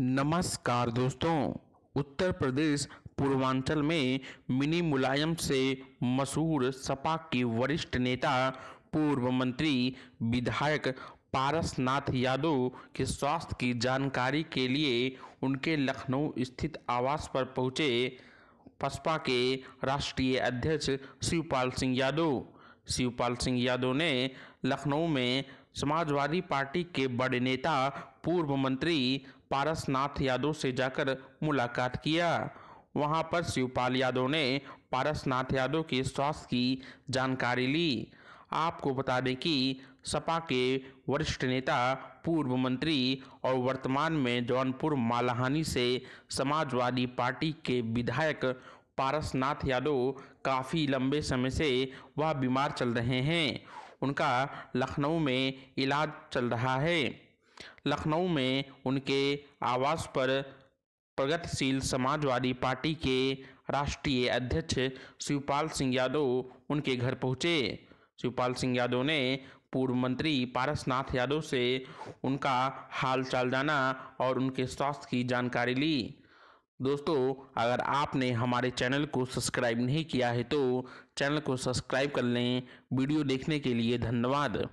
नमस्कार दोस्तों उत्तर प्रदेश पूर्वांचल में मिनी मुलायम से मशहूर सपा के वरिष्ठ नेता पूर्व मंत्री विधायक पारसनाथ यादव के स्वास्थ्य की जानकारी के लिए उनके लखनऊ स्थित आवास पर पहुंचे पसपा के राष्ट्रीय अध्यक्ष शिवपाल सिंह यादव शिवपाल सिंह यादव ने लखनऊ में समाजवादी पार्टी के बड़े नेता पूर्व मंत्री पारसनाथ यादव से जाकर मुलाकात किया वहां पर शिवपाल यादव ने पारसनाथ यादव के स्वास्थ्य की जानकारी ली आपको बता दें कि सपा के वरिष्ठ नेता पूर्व मंत्री और वर्तमान में जौनपुर मालहानी से समाजवादी पार्टी के विधायक पारसनाथ यादव काफ़ी लंबे समय से वह बीमार चल रहे हैं उनका लखनऊ में इलाज चल रहा है लखनऊ में उनके आवास पर प्रगतिशील समाजवादी पार्टी के राष्ट्रीय अध्यक्ष शिवपाल सिंह यादव उनके घर पहुंचे शिवपाल सिंह यादव ने पूर्व मंत्री पारसनाथ यादव से उनका हाल चाल जाना और उनके स्वास्थ्य की जानकारी ली दोस्तों अगर आपने हमारे चैनल को सब्सक्राइब नहीं किया है तो चैनल को सब्सक्राइब कर लें वीडियो देखने के लिए धन्यवाद